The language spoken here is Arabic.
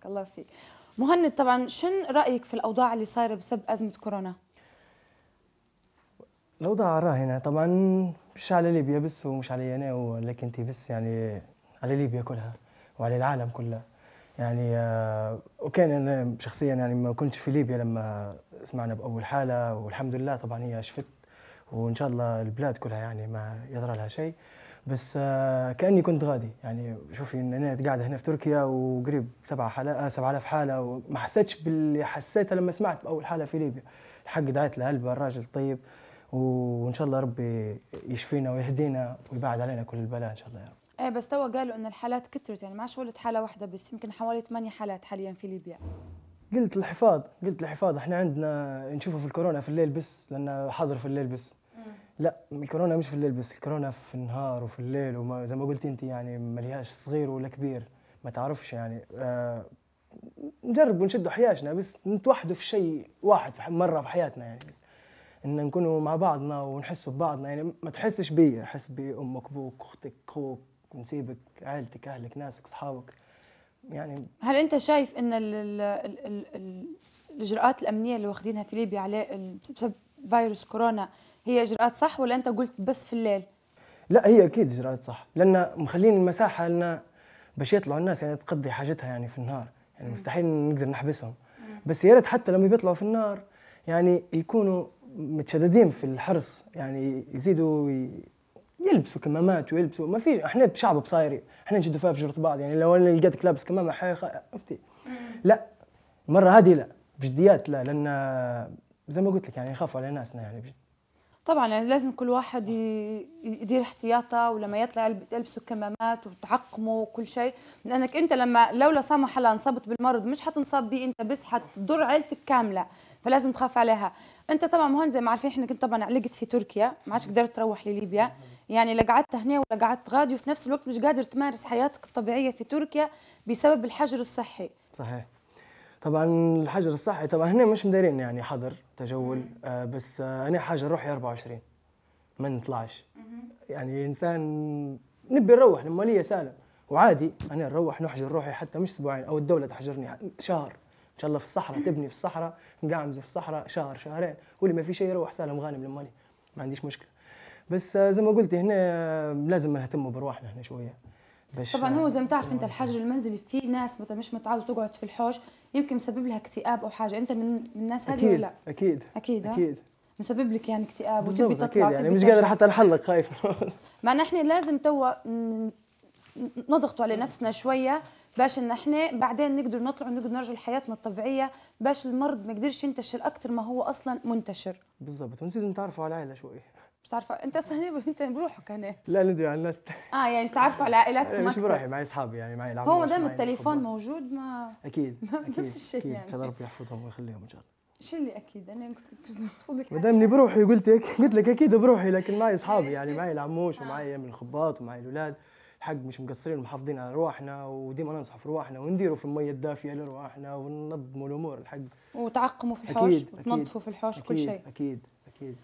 بارك الله فيك مهند طبعا شن رايك في الاوضاع اللي صايره بسبب ازمه كورونا الاوضاع راهنه طبعا مش على ليبيا بس ومش علي انا ولكن انتي بس يعني على ليبيا كلها وعلى العالم كله يعني آه، وكان انا شخصيا يعني ما كنتش في ليبيا لما سمعنا باول حاله والحمد لله طبعا هي شفت وان شاء الله البلاد كلها يعني ما يضر لها شيء بس آه، كاني كنت غادي يعني شوفي ان انا قاعد هنا في تركيا وقريب سبعة 7000 7000 حاله وما حسيتش باللي حسيته لما سمعت باول حاله في ليبيا الحق دعيت لقلبه الراجل طيب وان شاء الله ربي يشفينا ويهدينا ويبعد علينا كل البلاء ان شاء الله يا رب ايه بس توا قالوا ان الحالات كثرت يعني ما عادش ولد حاله واحده بس يمكن حوالي ثمانيه حالات حاليا في ليبيا قلت الحفاظ قلت الحفاظ احنا عندنا نشوفه في الكورونا في الليل بس لانه حظر في الليل بس لا الكورونا مش في الليل بس الكورونا في النهار وفي الليل وما زي ما قلت انت يعني ملياش صغير ولا كبير ما تعرفش يعني آه، نجرب ونشدوا حياشنا بس نتوحدوا في شيء واحد في مره في حياتنا يعني بس ان نكونوا مع بعضنا ونحسوا ببعضنا يعني ما تحسش بي حس بامك ابوك اختك اخوك نسيبك عائلتك اهلك ناسك اصحابك يعني هل انت شايف ان ال ال ال الاجراءات الامنيه اللي واخدينها في ليبيا عليه بسبب فيروس كورونا هي اجراءات صح ولا انت قلت بس في الليل لا هي اكيد اجراءات صح لان مخلين المساحه لنا باش يطلعوا الناس يعني تقضي حاجتها يعني في النهار يعني مستحيل نقدر نحبسهم بس يا ريت حتى لما بيطلعوا في النار يعني يكونوا متشددين في الحرص يعني يزيدوا يلبسوا كمامات ويلبسوا ما في احنا شعب بصايري احنا نشدوا فيها في جرة بعض يعني لو انا لقيتك لابس كمامه حيخ عرفتي لا المره هذه لا بجديات لا لان زي ما قلت لك يعني يخافوا على ناسنا يعني بجد طبعا يعني لازم كل واحد يدير احتياطه ولما يطلع يلبسوا كمامات وتعقموا وكل شيء لانك انت لما لو لا سمح الله انصبت بالمرض مش حتنصب به انت بس حتضر عيلتك كامله فلازم تخاف عليها انت طبعا هون زي ما عارفين احنا كنت طبعا علقت في تركيا ما عادش قدرت تروح لليبيا يعني لا قعدت هنا ولا قعدت غادي وفي نفس الوقت مش قادر تمارس حياتك الطبيعيه في تركيا بسبب الحجر الصحي صحيح طبعا الحجر الصحي طبعا هنا مش مدارين يعني حظر تجول آه بس آه انا حجر روحي 24 ما نطلعش يعني انسان نبي نروح لما لي سالم وعادي انا نروح نحجر روحي حتى مش اسبوعين او الدوله تحجرني شهر ان شاء الله في الصحراء تبني في الصحراء نقعمز في الصحراء شهر شهرين واللي ما في شيء يروح سالم غانم لي ما عنديش مشكله بس آه، زي ما قلت هنا آه، لازم نهتموا برواحنا هنا شويه باش طبعا هو زي ما تعرف انت الحجر المنزلي في ناس مثلا مش متعوده تقعد في الحوش يمكن مسبب لها اكتئاب او حاجه انت من الناس هذه ولا لا؟ اكيد اكيد اكيد مسبب لك يعني اكتئاب وتبي تطلع يعني مش قادر حتى نحلق خايف معنا احنا لازم توا نضغطوا على نفسنا شويه باش ان احنا بعدين نقدر نطلع ونقدر نرجع لحياتنا الطبيعيه باش المرض ما يقدرش ينتشر اكثر ما هو اصلا منتشر بالضبط ونزيد نتعرفوا على العائله شوي مش تعرفوا انت هنا انت بروحك هنا لا ندوي على الناس اه يعني تعرفوا على عائلاتكم مش بروحي معي اصحابي يعني معي هو ما دام التليفون موجود ما اكيد نفس الشيء يعني ان شاء الله ربي يحفظهم ويخليهم ان شاء الله شو اللي اكيد انا قلت لك صدق ما دامني بروحي قلت لك قلت لك اكيد بروحي لكن معي اصحابي يعني معي العموش آه. ومعي من الخباط ومعي الاولاد حق مش مقصرين ومحافظين على ارواحنا وديما ننصح في ارواحنا ونديروا في الميه الدافيه لارواحنا وننظموا الامور الحق وتعقموا في الحوش وتنظفوا في الحوش أكيد كل شيء اكيد اكيد